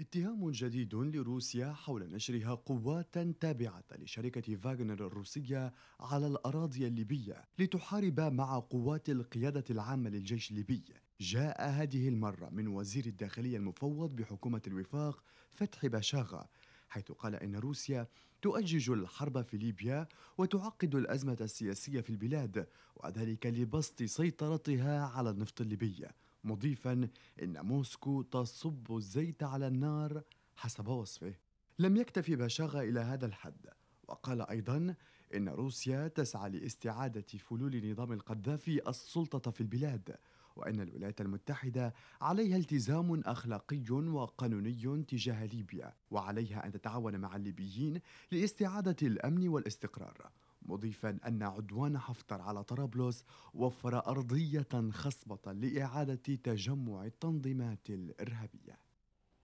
اتهام جديد لروسيا حول نشرها قوات تابعة لشركة فاغنر الروسية على الأراضي الليبية لتحارب مع قوات القيادة العامة للجيش الليبي جاء هذه المرة من وزير الداخلية المفوض بحكومة الوفاق فتحي باشاغا حيث قال إن روسيا تؤجج الحرب في ليبيا وتعقد الأزمة السياسية في البلاد وذلك لبسط سيطرتها على النفط الليبي مضيفا ان موسكو تصب الزيت على النار حسب وصفه لم يكتف باشاغا الى هذا الحد وقال ايضا ان روسيا تسعى لاستعاده فلول نظام القذافي السلطه في البلاد وان الولايات المتحده عليها التزام اخلاقي وقانوني تجاه ليبيا وعليها ان تتعاون مع الليبيين لاستعاده الامن والاستقرار مضيفا أن عدوان حفتر على طرابلس وفر أرضية خصبة لإعادة تجمع التنظيمات الإرهابية